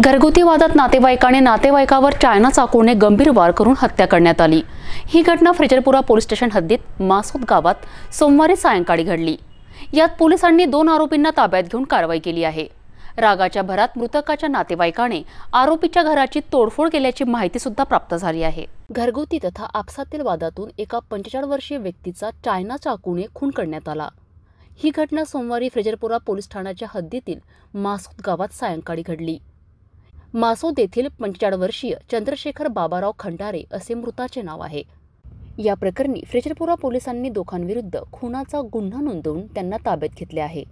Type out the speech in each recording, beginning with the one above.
घरगुती वादात नातेवाईकाने नातेवाईकावर चायना चाकूने गंभीर वार करून हत्या करण्यात आली ही घटना फ्रिजरपुरा पोलीस स्टेशन हद्दीत मासूद गावात सोमवारी सायंकाळी घडली यात पोलिसांनी दोन आरोपींना ताब्यात घेऊन कारवाई केली आहे रागाच्या भरात मृतकाच्या नातेवाईकाने आरोपीच्या घराची तोडफोड केल्याची माहिती सुद्धा प्राप्त झाली आहे घरगुती तथा आपसातील वादातून एका पंचेचाळीस वर्षीय व्यक्तीचा चायना चाकूने खून करण्यात आला ही घटना सोमवारी फ्रेजरपुरा पोलीस ठाण्याच्या हद्दीतील मासूद गावात सायंकाळी घडली मासोद येथील पंचेचाळीस वर्षीय चंद्रशेखर बाबाराव खंडारे असे मृताचे नाव आहे या प्रकरणी फ्रेचरपुरा पोलिसांनी दोघांविरुद्ध खुनाचा गुन्हा नोंदवून त्यांना ताब्यात घेतले आहे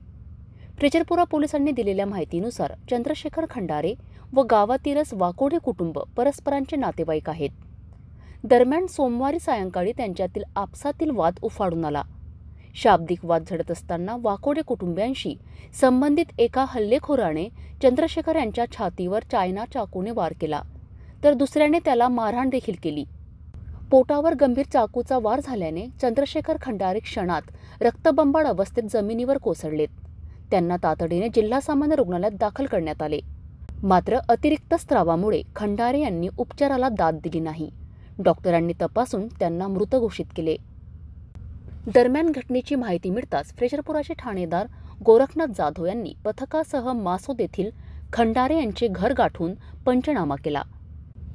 फ्रेचरपुरा पोलिसांनी दिलेल्या माहितीनुसार चंद्रशेखर खंडारे व गावातीलच वाकोडे कुटुंब परस्परांचे नातेवाईक आहेत दरम्यान सोमवारी सायंकाळी त्यांच्यातील आपसातील वाद उफाडून आला शाब्दिक वाद झडत असताना वाकोडे कुटुंबियांशी संबंधित एका हल्लेखोराने चंद्रशेखर यांच्या छातीवर चायना चाकूने वार केला तर दुसऱ्याने त्याला मारहाण देखील केली पोटावर गंभीर चाकूचा वार झाल्याने चंद्रशेखर खंडारे क्षणात रक्तबंबाळ अवस्थेत जमिनीवर कोसळलेत त्यांना तातडीने जिल्हा सामान्य रुग्णालयात दाखल करण्यात आले मात्र अतिरिक्त स्त्रावामुळे खंडारे यांनी उपचाराला दाद दिली नाही डॉक्टरांनी तपासून त्यांना मृत घोषित केले दरम्यान घटनेची माहिती मिळताच फ्रेशरपुराचे ठाणेदार गोरखनाथ जाधव यांनी पथकासह मासोद येथील खंडारे यांचे घर गाठून पंचनामा केला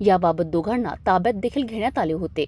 याबाबत दोघांना ताब्यात देखील घेण्यात आले होते